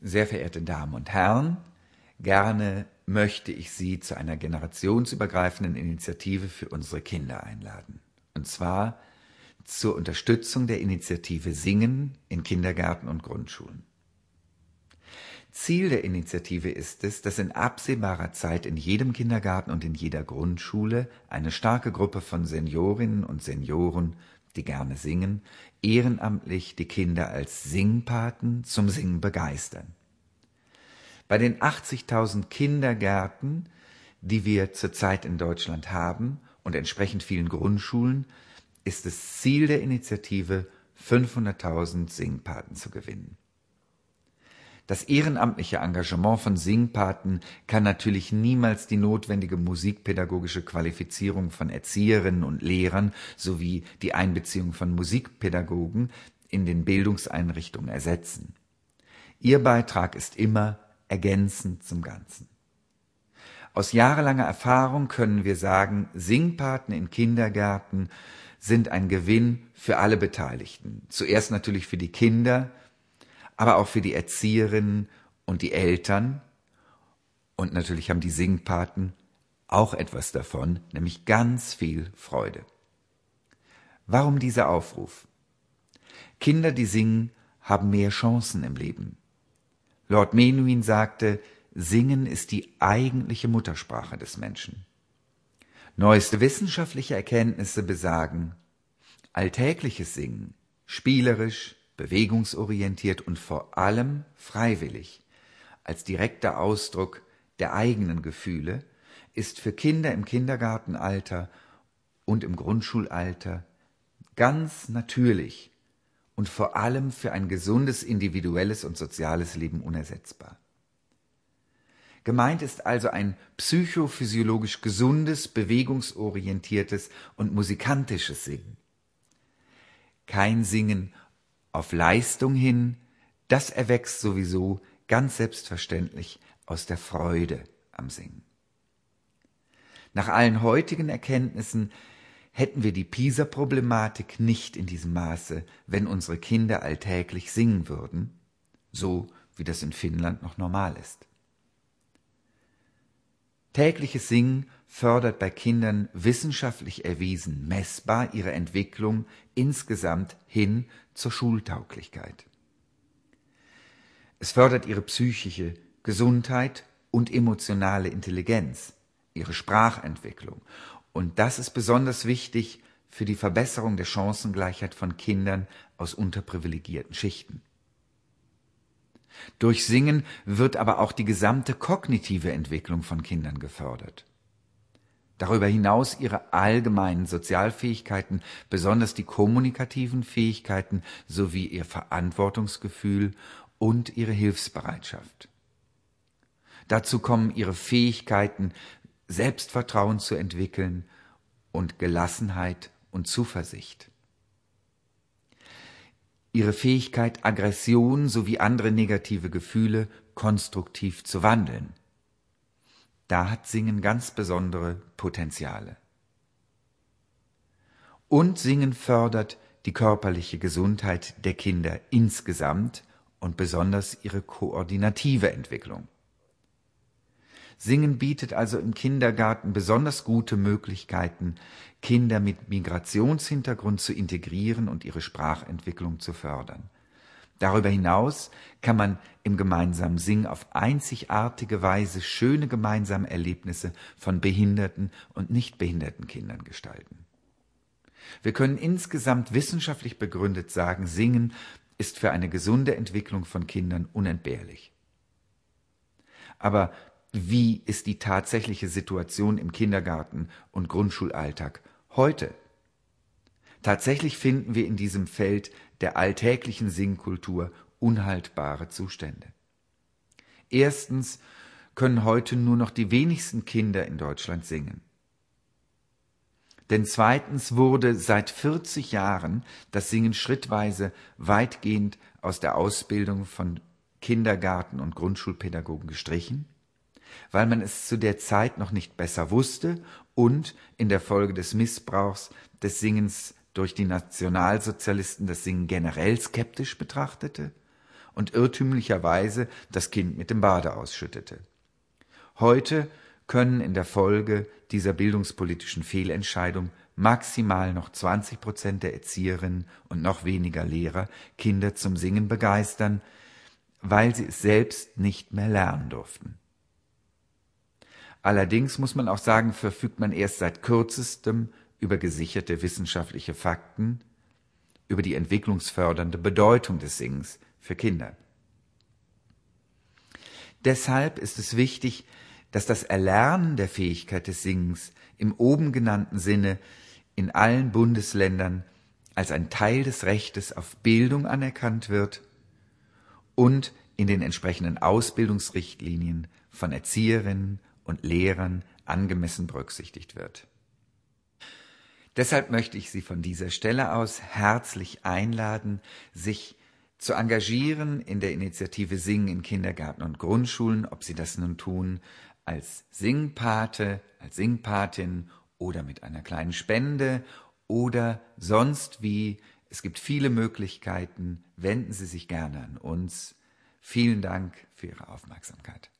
Sehr verehrte Damen und Herren, gerne möchte ich Sie zu einer generationsübergreifenden Initiative für unsere Kinder einladen. Und zwar zur Unterstützung der Initiative Singen in Kindergärten und Grundschulen. Ziel der Initiative ist es, dass in absehbarer Zeit in jedem Kindergarten und in jeder Grundschule eine starke Gruppe von Seniorinnen und Senioren die gerne singen, ehrenamtlich die Kinder als Singpaten zum Singen begeistern. Bei den 80.000 Kindergärten, die wir zurzeit in Deutschland haben und entsprechend vielen Grundschulen, ist das Ziel der Initiative, 500.000 Singpaten zu gewinnen. Das ehrenamtliche Engagement von Singpaten kann natürlich niemals die notwendige musikpädagogische Qualifizierung von Erzieherinnen und Lehrern sowie die Einbeziehung von Musikpädagogen in den Bildungseinrichtungen ersetzen. Ihr Beitrag ist immer ergänzend zum Ganzen. Aus jahrelanger Erfahrung können wir sagen, Singpaten in Kindergärten sind ein Gewinn für alle Beteiligten. Zuerst natürlich für die Kinder, aber auch für die Erzieherinnen und die Eltern. Und natürlich haben die Singpaten auch etwas davon, nämlich ganz viel Freude. Warum dieser Aufruf? Kinder, die singen, haben mehr Chancen im Leben. Lord Menuhin sagte, Singen ist die eigentliche Muttersprache des Menschen. Neueste wissenschaftliche Erkenntnisse besagen, alltägliches Singen, spielerisch, bewegungsorientiert und vor allem freiwillig als direkter Ausdruck der eigenen Gefühle ist für Kinder im Kindergartenalter und im Grundschulalter ganz natürlich und vor allem für ein gesundes individuelles und soziales Leben unersetzbar. Gemeint ist also ein psychophysiologisch gesundes, bewegungsorientiertes und musikantisches Singen. Kein Singen auf Leistung hin, das erwächst sowieso ganz selbstverständlich aus der Freude am Singen. Nach allen heutigen Erkenntnissen hätten wir die Pisa-Problematik nicht in diesem Maße, wenn unsere Kinder alltäglich singen würden, so wie das in Finnland noch normal ist. Tägliches Singen fördert bei Kindern wissenschaftlich erwiesen messbar ihre Entwicklung insgesamt hin zur Schultauglichkeit. Es fördert ihre psychische Gesundheit und emotionale Intelligenz, ihre Sprachentwicklung. Und das ist besonders wichtig für die Verbesserung der Chancengleichheit von Kindern aus unterprivilegierten Schichten. Durch Singen wird aber auch die gesamte kognitive Entwicklung von Kindern gefördert. Darüber hinaus ihre allgemeinen Sozialfähigkeiten, besonders die kommunikativen Fähigkeiten sowie ihr Verantwortungsgefühl und ihre Hilfsbereitschaft. Dazu kommen ihre Fähigkeiten, Selbstvertrauen zu entwickeln und Gelassenheit und Zuversicht ihre Fähigkeit, Aggression sowie andere negative Gefühle konstruktiv zu wandeln. Da hat Singen ganz besondere Potenziale. Und Singen fördert die körperliche Gesundheit der Kinder insgesamt und besonders ihre koordinative Entwicklung. Singen bietet also im Kindergarten besonders gute Möglichkeiten, Kinder mit Migrationshintergrund zu integrieren und ihre Sprachentwicklung zu fördern. Darüber hinaus kann man im gemeinsamen Singen auf einzigartige Weise schöne gemeinsame Erlebnisse von behinderten und nicht behinderten Kindern gestalten. Wir können insgesamt wissenschaftlich begründet sagen, Singen ist für eine gesunde Entwicklung von Kindern unentbehrlich. Aber wie ist die tatsächliche Situation im Kindergarten und Grundschulalltag heute. Tatsächlich finden wir in diesem Feld der alltäglichen Singkultur unhaltbare Zustände. Erstens können heute nur noch die wenigsten Kinder in Deutschland singen. Denn zweitens wurde seit 40 Jahren das Singen schrittweise weitgehend aus der Ausbildung von Kindergarten- und Grundschulpädagogen gestrichen weil man es zu der Zeit noch nicht besser wusste und in der Folge des Missbrauchs des Singens durch die Nationalsozialisten das Singen generell skeptisch betrachtete und irrtümlicherweise das Kind mit dem Bade ausschüttete. Heute können in der Folge dieser bildungspolitischen Fehlentscheidung maximal noch 20 Prozent der Erzieherinnen und noch weniger Lehrer Kinder zum Singen begeistern, weil sie es selbst nicht mehr lernen durften. Allerdings muss man auch sagen, verfügt man erst seit kürzestem über gesicherte wissenschaftliche Fakten über die entwicklungsfördernde Bedeutung des Singens für Kinder. Deshalb ist es wichtig, dass das Erlernen der Fähigkeit des Singens im oben genannten Sinne in allen Bundesländern als ein Teil des Rechtes auf Bildung anerkannt wird und in den entsprechenden Ausbildungsrichtlinien von Erzieherinnen und Lehren angemessen berücksichtigt wird. Deshalb möchte ich Sie von dieser Stelle aus herzlich einladen, sich zu engagieren in der Initiative Singen in Kindergärten und Grundschulen, ob Sie das nun tun als Singpate, als Singpatin oder mit einer kleinen Spende oder sonst wie. Es gibt viele Möglichkeiten. Wenden Sie sich gerne an uns. Vielen Dank für Ihre Aufmerksamkeit.